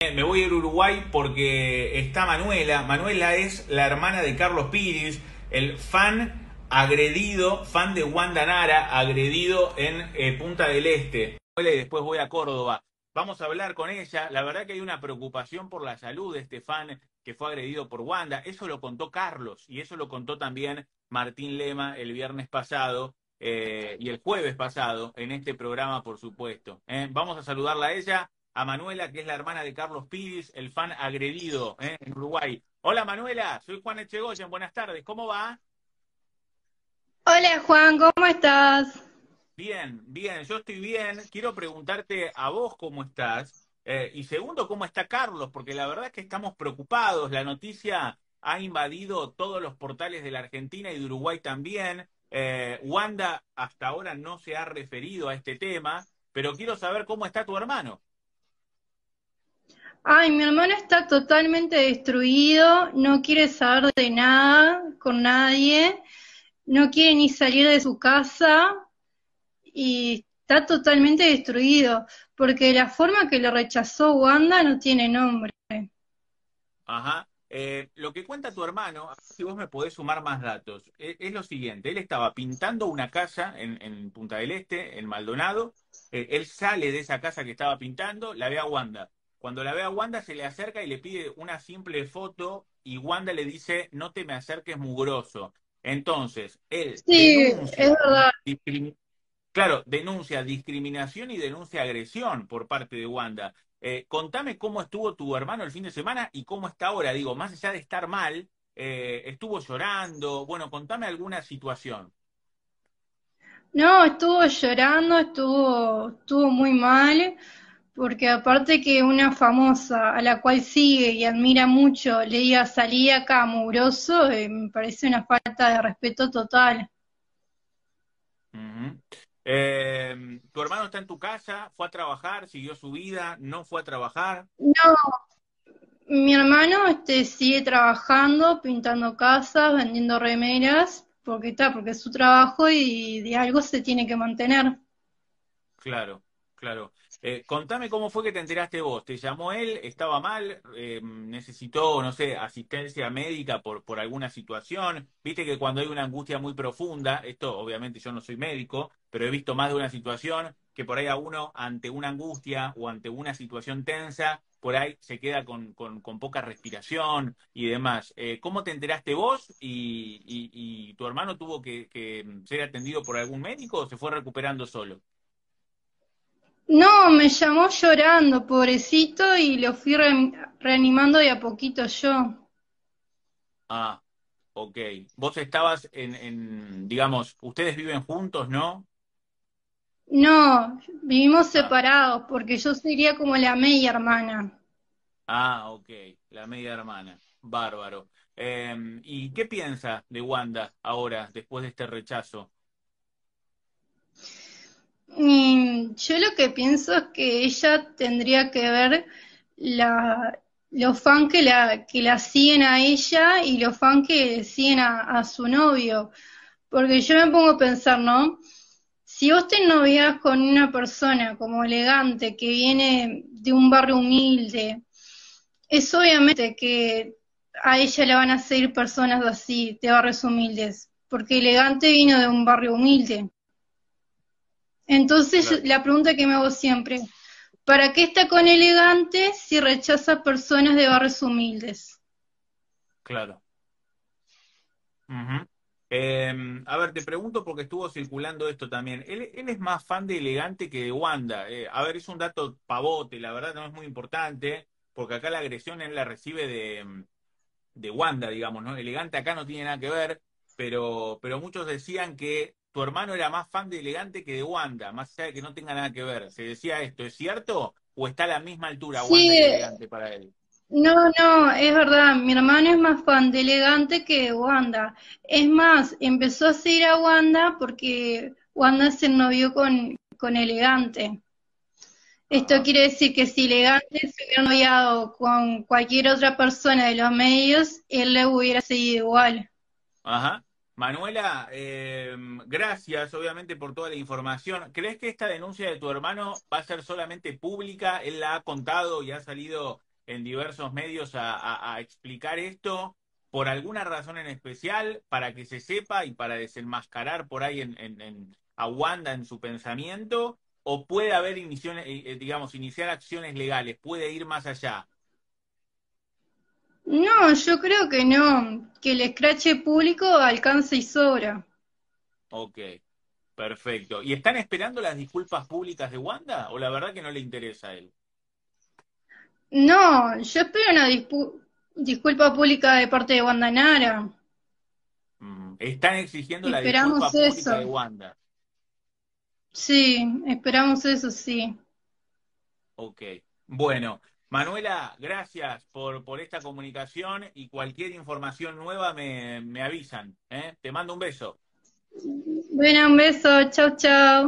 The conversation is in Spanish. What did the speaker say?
Eh, me voy a Uruguay porque está Manuela. Manuela es la hermana de Carlos Piris, el fan agredido, fan de Wanda Nara, agredido en eh, Punta del Este. Y después voy a Córdoba. Vamos a hablar con ella. La verdad que hay una preocupación por la salud de este fan que fue agredido por Wanda. Eso lo contó Carlos y eso lo contó también Martín Lema el viernes pasado eh, y el jueves pasado en este programa, por supuesto. vamos a saludarla a ella a Manuela, que es la hermana de Carlos Pires, el fan agredido ¿eh? en Uruguay. Hola Manuela, soy Juan Echegoyen, buenas tardes, ¿cómo va? Hola Juan, ¿cómo estás? Bien, bien, yo estoy bien. Quiero preguntarte a vos cómo estás eh, y segundo, cómo está Carlos, porque la verdad es que estamos preocupados. La noticia ha invadido todos los portales de la Argentina y de Uruguay también. Eh, Wanda hasta ahora no se ha referido a este tema, pero quiero saber cómo está tu hermano. Ay, mi hermano está totalmente destruido, no quiere saber de nada con nadie, no quiere ni salir de su casa y está totalmente destruido, porque la forma que lo rechazó Wanda no tiene nombre. Ajá. Eh, lo que cuenta tu hermano, si vos me podés sumar más datos, e, es, lo siguiente, él estaba pintando una casa en, Punta del Este, en Maldonado, eh, él sale de esa casa que estaba pintando, la ve a Wanda, cuando la ve a Wanda, se le acerca y le pide una simple foto y Wanda le dice, no te me acerques mugroso. Entonces, él sí, es verdad. claro, denuncia discriminación y denuncia agresión por parte de Wanda. Eh, contame cómo estuvo tu hermano el fin de semana y cómo está ahora. Digo, más allá de estar mal, eh, estuvo llorando. Bueno, contame alguna situación. No, estuvo llorando, estuvo, estuvo muy mal porque aparte que una famosa a la cual sigue y admira mucho le diga salí acá amoroso, eh, me parece una falta de respeto total. Em, ¿Tu hermano está en tu casa? ¿Fue a trabajar? ¿Siguió su vida? ¿No fue a trabajar? No, mi hermano este, sigue trabajando, pintando casas, vendiendo remeras, porque está, porque es su trabajo y de algo se tiene que mantener. Claro, claro. Eh, contame cómo fue que te enteraste vos. ¿Te llamó él? ¿Estaba mal? Eh, ¿Necesitó, no sé, asistencia médica por, por alguna situación? Viste que cuando hay una angustia muy profunda, esto obviamente yo no soy médico, pero he visto más de una situación que por ahí a uno, ante una angustia o ante una situación tensa, por ahí se queda con, poca respiración y demás. Eh, ¿Cómo te enteraste vos y, tu hermano tuvo que ser atendido por algún médico o se fue recuperando solo? No, me llamó llorando, pobrecito, y lo fui reanimando de a poquito yo. Ah, ok. Vos estabas en, digamos, ustedes viven juntos, ¿no? No, vivimos ah. separados, porque yo sería como la media hermana. Ah, ok, la media hermana. Bárbaro. Em, ¿Y qué piensa de Wanda ahora, después de este rechazo? yo lo que pienso es que ella tendría que ver los fans que la, que la siguen a ella y los fans que siguen a, su novio. Porque yo me pongo a pensar, ¿no? Si vos te novias con una persona como elegante, que viene de un barrio humilde, es obviamente que a ella le van a seguir personas así, de barrios humildes, porque elegante vino de un barrio humilde. Entonces, la pregunta que me hago siempre, ¿para qué está con elegante si rechaza personas de barrios humildes? Claro. Em, a ver, te pregunto porque estuvo circulando esto también. Él, es más fan de elegante que de Wanda. Eh, a ver, es un dato pavote, la verdad no es muy importante, porque acá la agresión él la recibe de, mm, de Wanda, digamos, ¿no? Elegante acá no tiene nada que ver, pero, pero muchos decían que tu hermano era más fan de Elegante que de Wanda, más allá que no tenga nada que ver. ¿Se decía esto? ¿Es cierto? ¿O está a la misma altura Wanda eh, Elegante para él? No, no, es verdad. Mi hermano es más fan de Elegante que de Wanda. Es más, empezó a seguir a Wanda porque Wanda se novió con, con Elegante. Esto ah. quiere decir que si Elegante se hubiera noviado con cualquier otra persona de los medios, él le hubiera seguido igual. Ajá. Manuela, eh, gracias obviamente por toda la información. ¿Crees que esta denuncia de tu hermano va a ser solamente pública? Él la ha contado y ha salido en diversos medios a, explicar esto por alguna razón en especial, para que se sepa y para desenmascarar por ahí en, a Wanda en su pensamiento, o puede haber, eh, eh, digamos, iniciar acciones legales, puede ir más allá. No, yo creo que no, que el escrache público alcance y sobra. Ok, perfecto. ¿Y están esperando las disculpas públicas de Wanda o la verdad que no le interesa a él? No, yo espero una disculpa pública de parte de Wanda Nara. Mm, están exigiendo la disculpa pública de Wanda. Sí, esperamos eso, sí. Ok, bueno, Manuela, gracias por, por esta comunicación y cualquier información nueva me, avisan. ¿eh? Te mando un beso. Bueno, un beso. Chau, chau.